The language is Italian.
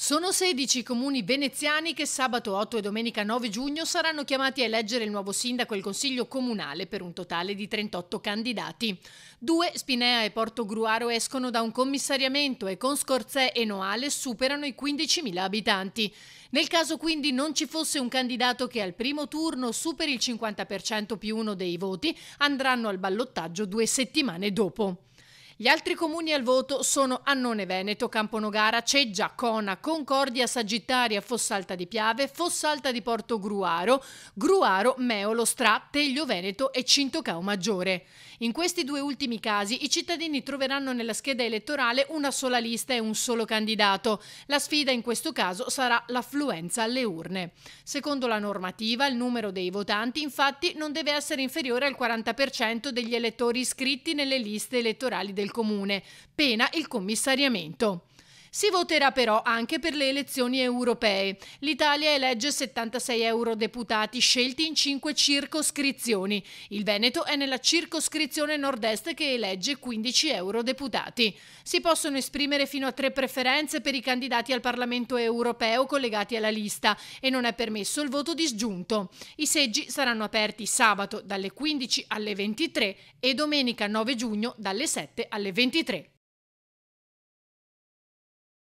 Sono 16 comuni veneziani che sabato 8 e domenica 9 giugno saranno chiamati a eleggere il nuovo sindaco e il consiglio comunale per un totale di 38 candidati. Due, Spinea e Porto Gruaro, escono da un commissariamento e con Scorzè e Noale superano i 15.000 abitanti. Nel caso quindi non ci fosse un candidato che al primo turno superi il 50% più uno dei voti, andranno al ballottaggio due settimane dopo. Gli altri comuni al voto sono Annone Veneto, Camponogara, Ceggia, Cona, Concordia, Sagittaria, Fossalta di Piave, Fossalta di Porto Gruaro, Gruaro, Meolo, Stra, Teglio Veneto e Cintocao Maggiore. In questi due ultimi casi i cittadini troveranno nella scheda elettorale una sola lista e un solo candidato. La sfida in questo caso sarà l'affluenza alle urne. Secondo la normativa il numero dei votanti infatti non deve essere inferiore al 40% degli elettori iscritti nelle liste elettorali del del comune, pena il commissariamento. Si voterà però anche per le elezioni europee. L'Italia elegge 76 eurodeputati scelti in 5 circoscrizioni. Il Veneto è nella circoscrizione nord-est che elegge 15 eurodeputati. Si possono esprimere fino a tre preferenze per i candidati al Parlamento europeo collegati alla lista e non è permesso il voto disgiunto. I seggi saranno aperti sabato dalle 15 alle 23 e domenica 9 giugno dalle 7 alle 23.